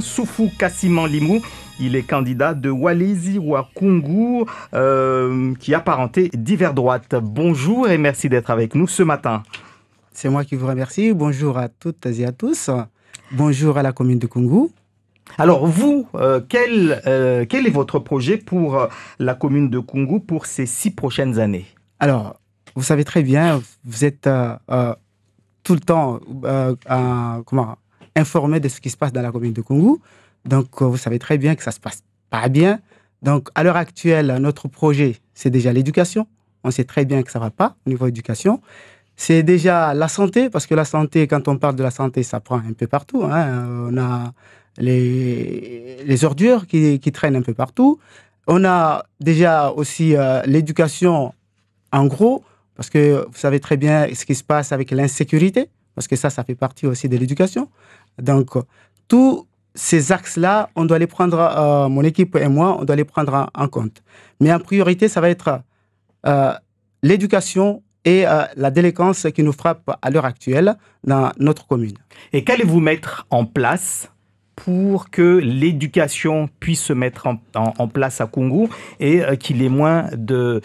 Soufou Kassiman Limou. Il est candidat de Walesi Wakungu, euh, qui apparenté divers droite. Bonjour et merci d'être avec nous ce matin. C'est moi qui vous remercie. Bonjour à toutes et à tous. Bonjour à la commune de Kungu. Alors vous, euh, quel, euh, quel est votre projet pour euh, la commune de Kungu pour ces six prochaines années Alors, vous savez très bien, vous êtes tout le temps comment, informés de ce qui se passe dans la commune de Congo. Donc, euh, vous savez très bien que ça se passe pas bien. Donc, à l'heure actuelle, notre projet, c'est déjà l'éducation. On sait très bien que ça va pas au niveau éducation. C'est déjà la santé, parce que la santé, quand on parle de la santé, ça prend un peu partout. Hein. On a les, les ordures qui, traînent un peu partout. On a déjà aussi euh, l'éducation en gros, parce que vous savez très bien ce qui se passe avec l'insécurité, parce que ça, ça fait partie aussi de l'éducation. Donc, tous ces axes-là, on doit les prendre, euh, mon équipe et moi, on doit les prendre en, compte. Mais en priorité, ça va être euh, l'éducation et euh, la délinquance qui nous frappent à l'heure actuelle dans notre commune. Et qu'allez-vous mettre en place pour que l'éducation puisse se mettre en, place à Kungu et qu'il y ait moins de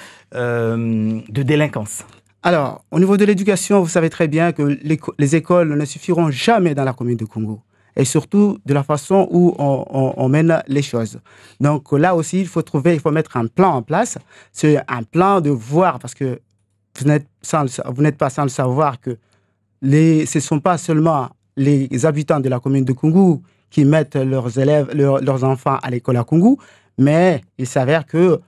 délinquance alors, au niveau de l'éducation, vous savez très bien que les écoles ne suffiront jamais dans la commune de Congo. Et surtout de la façon où on, mène les choses. Donc là aussi, il faut trouver, il faut mettre un plan en place. C'est un plan de voir, parce que vous n'êtes, pas sans le savoir que ce ne sont pas seulement les habitants de la commune de Kungu qui mettent leurs élèves, leurs enfants à l'école à Kungu, mais il s'avère que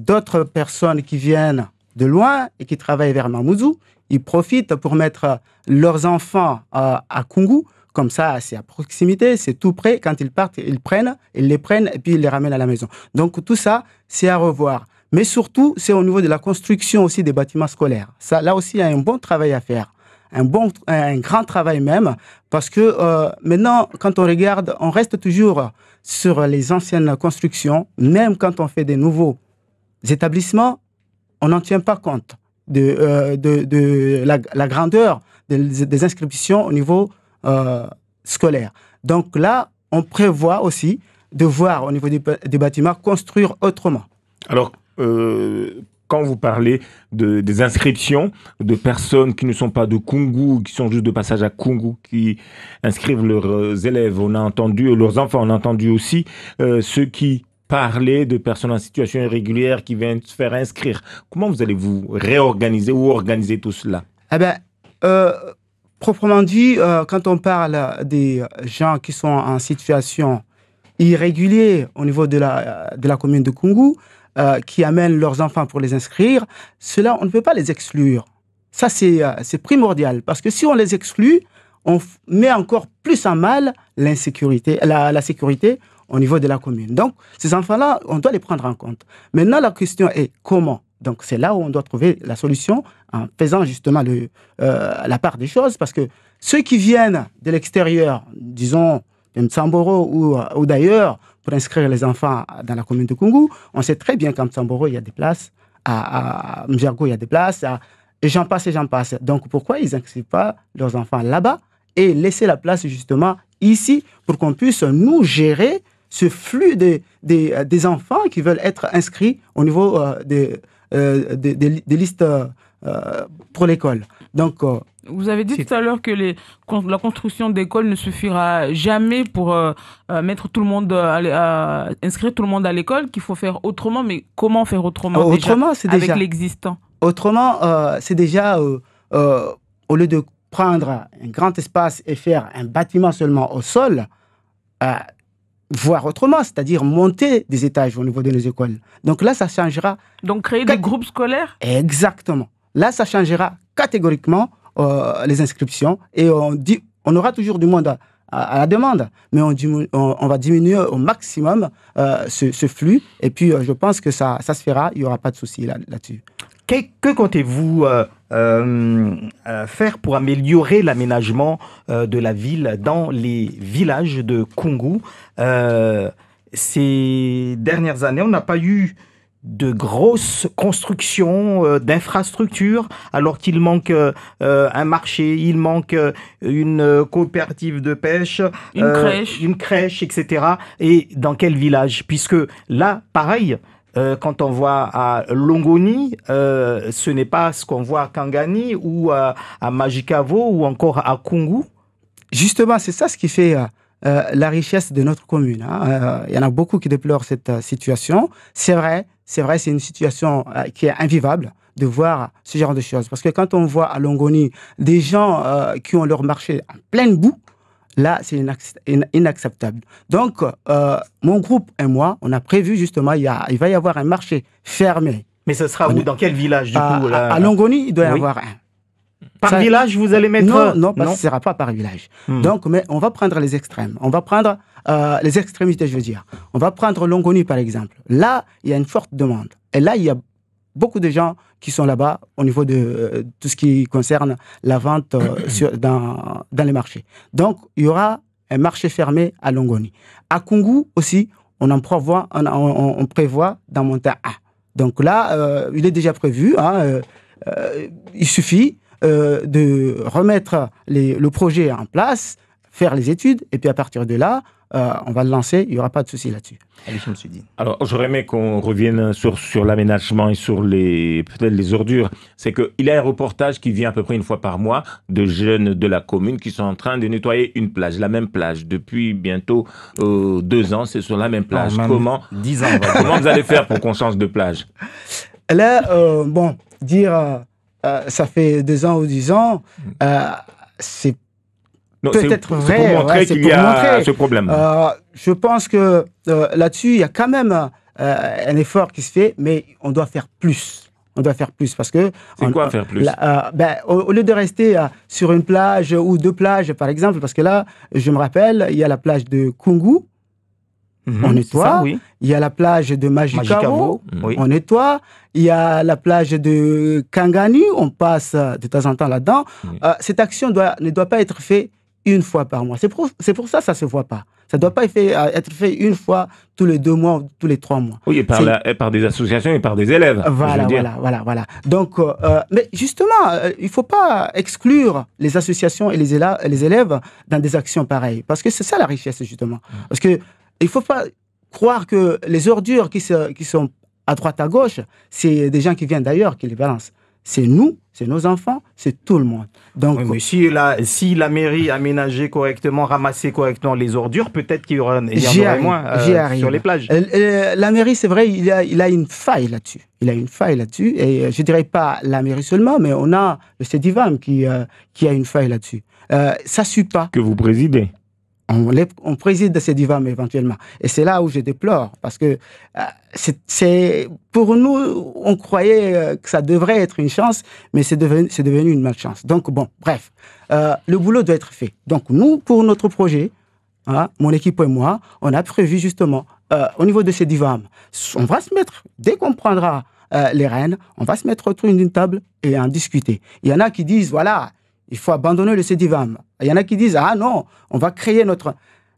d'autres personnes qui viennent de loin et qui travaillent vers Mamouzou, Ils profitent pour mettre leurs enfants à Kungu. Comme ça, c'est à proximité, c'est tout près. Quand ils partent, ils prennent, ils les prennent et puis ils les ramènent à la maison. Donc tout ça, c'est à revoir. Mais surtout, c'est au niveau de la construction aussi des bâtiments scolaires. Ça, là aussi, il y a un bon travail à faire. Un, bon, un grand travail même, parce que euh, maintenant, quand on regarde, on reste toujours sur les anciennes constructions, même quand on fait des nouveaux établissements, on n'en tient pas compte de, euh, la, grandeur des, inscriptions au niveau euh, scolaire. Donc là, on prévoit aussi de voir au niveau des, bâtiments construire autrement. Alors, euh, quand vous parlez de, des inscriptions de personnes qui ne sont pas de Kungu, qui sont juste de passage à Kungu, qui inscrivent leurs élèves, on a entendu, leurs enfants, on a entendu aussi ceux qui parler de personnes en situation irrégulière qui viennent se faire inscrire. Comment vous allez vous réorganiser ou organiser tout cela Eh bien, euh, proprement dit, euh, quand on parle des gens qui sont en situation irrégulière au niveau de la, de la commune de Kungu, euh, qui amènent leurs enfants pour les inscrire, cela, on ne peut pas les exclure. Ça, c'est primordial, parce que si on les exclut, on met encore plus en mal l'insécurité, la sécurité, au niveau de la commune. Donc, ces enfants-là, on doit les prendre en compte. Maintenant, la question est comment donc c'est là où on doit trouver la solution en faisant justement le, euh, la part des choses, parce que ceux qui viennent de l'extérieur, disons de Mtsamboro euh, ou, d'ailleurs, pour inscrire les enfants dans la commune de Kungu, on sait très bien qu'à Mtsamboro, il y a des places, à, à il y a des places, à, et j'en passe et j'en passe. Donc pourquoi ils n'inscrivent pas leurs enfants là-bas et laisser la place justement ici pour qu'on puisse nous gérer ce flux des, euh, des, enfants qui veulent être inscrits au niveau euh, euh, des, des, listes pour l'école. Donc, vous avez dit tout à l'heure que les, la construction d'écoles ne suffira jamais pour mettre tout le monde à, inscrire tout le monde à l'école, qu'il faut faire autrement. Mais comment faire autrement, oh, autrement c'est déjà, avec l'existant Autrement, c'est déjà au lieu de prendre un grand espace et faire un bâtiment seulement au sol, voir autrement, c'est-à-dire monter des étages au niveau de nos écoles. Donc là, ça changera. Donc créer des groupes scolaires Exactement. Là, ça changera catégoriquement euh, les inscriptions et on, dit, on aura toujours du monde à, la demande, mais on, va diminuer au maximum euh, ce, flux et puis euh, je pense que ça, se fera, il n'y aura pas de souci là-dessus. là dessus que, comptez-vous euh, euh, euh, faire pour améliorer l'aménagement de la ville dans les villages de Kungu Ces dernières années, on n'a pas eu de grosses constructions d'infrastructures alors qu'il manque un marché, il manque une coopérative de pêche, une crèche, etc. Et dans quel village Puisque là, pareil, euh, quand on voit à Longoni, euh, ce n'est pas ce qu'on voit à Kangani ou à, Magikavo ou encore à Kungu. Justement, c'est ça ce qui fait euh, la richesse de notre commune. Hein. Il y en a beaucoup qui déplorent cette situation. C'est vrai, c'est vrai, c'est une situation qui est invivable de voir ce genre de choses. Parce que quand on voit à Longoni des gens qui ont leur marché en pleine boue, Là, c'est inacceptable. Donc, euh, mon groupe et moi, on a prévu justement, il, va y avoir un marché fermé. Mais ce sera où Dans quel village du à, coup À Longoni, il doit y avoir un. Par village, vous allez mettre... Non, non, parce que ce ne sera pas par village. Hmm. Donc, mais on va prendre les extrêmes. On va prendre euh, les extrémités, je veux dire. On va prendre Longoni, par exemple. Là, il y a une forte demande. Et là, il y a beaucoup de gens qui sont là-bas au niveau de euh, tout ce qui concerne la vente euh, sur, dans, dans les marchés. Donc, il y aura un marché fermé à Longoni. À Kungu aussi, on, en prévoit, on, prévoit d'en monter Donc là, euh, il est déjà prévu. Hein, il suffit de remettre le projet en place, faire les études, et puis à partir de là, euh, on va le lancer, il n'y aura pas de souci là-dessus. Alors, j'aurais aimé qu'on revienne sur, sur l'aménagement et sur les, peut-être les ordures. C'est qu'il y a un reportage qui vient à peu près une fois par mois de jeunes de la commune qui sont en train de nettoyer une plage, la même plage. Depuis bientôt euh, deux ans, c'est sur la même plage. comment, dix ans, comment vous allez faire pour qu'on change de plage Là, euh, bon, dire ça fait deux ans ou dix ans, c'est peut être vrai. Pour montrer qu'il y a ce problème. Euh, je pense que euh, là-dessus, il y a quand même euh, un effort qui se fait, mais on doit faire plus. On doit faire plus parce que. C'est quoi faire plus ben, au, lieu de rester sur une plage ou deux plages, par exemple, parce que là, je me rappelle, il y a la plage de Kungu, mhm. on nettoie. Il y a la plage de Magicavo mhm. on nettoie. Il y a la plage de Kangani, on passe de temps en temps là-dedans. cette action doit, ne doit pas être faite une fois par mois. C'est pour, pour ça ça ne se voit pas. Ça ne doit pas être fait une fois tous les deux mois ou tous les trois mois. Oui, et par, des associations et par des élèves. Voilà, voilà, voilà, Donc, euh, euh, mais justement, euh, il ne faut pas exclure les associations et les, élèves, les élèves dans des actions pareilles. Parce que c'est ça la richesse, justement. Mm. Parce qu'il ne faut pas croire que les ordures qui, qui sont à droite, à gauche, c'est des gens qui viennent d'ailleurs qui les balancent c'est nous, c'est nos enfants, c'est tout le monde. Donc, si la, mairie aménageait correctement, ramassait correctement les ordures, peut-être qu'il y, aura aurait moins euh, sur les plages. Euh, euh, la mairie, c'est vrai, il a, il a une faille là-dessus. Il a une faille là-dessus. Et je dirais pas la mairie seulement, mais on a le Cédivam qui, qui a une faille là-dessus. ça ne suit pas. Que vous présidez on, préside de ces divams éventuellement. Et c'est là où je déplore, parce que euh, c'est pour nous, on croyait euh, que ça devrait être une chance, mais c'est devenu, une malchance. Donc bon, bref, euh, le boulot doit être fait. Donc nous, pour notre projet, hein, mon équipe et moi, on a prévu justement, au niveau de ces divams, on va se mettre, dès qu'on prendra les rênes, on va se mettre autour d'une table et en discuter. Il y en a qui disent, voilà, il faut abandonner le sédivam. Il y en a qui disent, ah non, on va créer notre...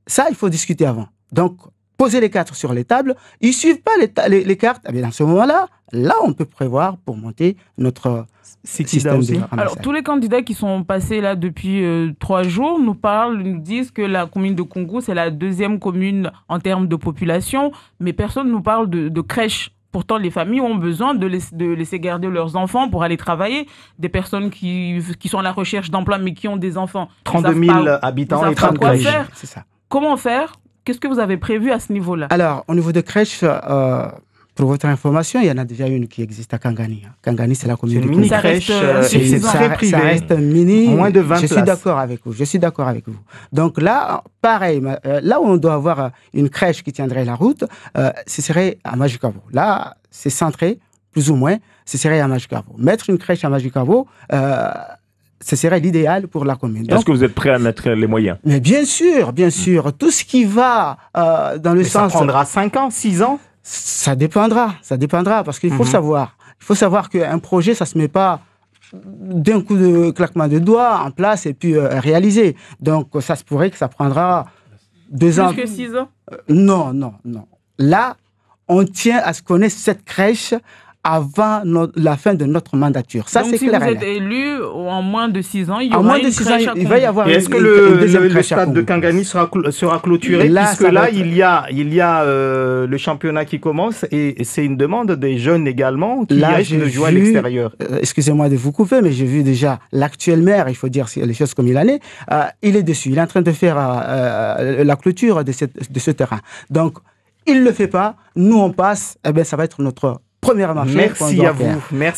Ça, il faut discuter avant. Donc, poser les cartes sur les tables. Ils suivent pas les, cartes. bien, ah, dans ce moment-là, là, on peut prévoir pour monter notre système de Alors, tous les candidats qui sont passés là depuis euh, trois jours nous parlent, nous disent que la commune de Congo, c'est la deuxième commune en termes de population, mais personne ne nous parle de crèche. Pourtant, les familles ont besoin de, laisser garder leurs enfants pour aller travailler. Des personnes qui, sont à la recherche d'emploi, mais qui ont des enfants. 32 000 habitants et 30 Comment faire Qu'est-ce que vous avez prévu à ce niveau-là Alors, au niveau de crèche, euh, pour votre information, il y en a déjà une qui existe à Kangani. Hein. Kangani, c'est la commune. Euh, euh, c'est une mini crèche, c'est Ça reste mini. Moins de 20 Je suis d'accord avec vous. Je suis d'accord avec vous. Donc là, pareil, euh, là où on doit avoir une crèche qui tiendrait la route, ce serait à Majikavo. Là, c'est centré, plus ou moins. Ce serait à Majikavo. Mettre une crèche à Majikavo. ce serait l'idéal pour la commune. Est-ce que vous êtes prêt à mettre les moyens Mais bien sûr, bien mm. sûr. Tout ce qui va dans le sens. Ça prendra 5 ans, 6 ans ça dépendra, ça dépendra, parce qu'il faut mhm. savoir. Il faut savoir qu'un projet, ça se met pas d'un coup de claquement de doigts en place et puis euh, réalisé. Donc, ça se pourrait que ça prendra deux ans. Plus que six ans euh, Non, non, non. Là, on tient à ce qu'on ait cette crèche avant la fin de notre mandature. Ça, c'est si Vous êtes élu en moins de six ans, il y aura en moins de six ans, il va y avoir. Est-ce que le, stade de Kangani sera, clôturé là, Puisque là, il y a, il y a euh, le championnat qui commence et c'est une demande des jeunes également qui là, de jouer à l'extérieur. Euh, excusez-moi de vous couper, mais j'ai vu déjà l'actuel maire, il faut dire les choses comme il en est. Euh, il est dessus, il est en train de faire la clôture de, de ce terrain. Donc, il ne le fait pas, nous on passe, eh bien, ça va être notre première marche. Merci à vous. Merci.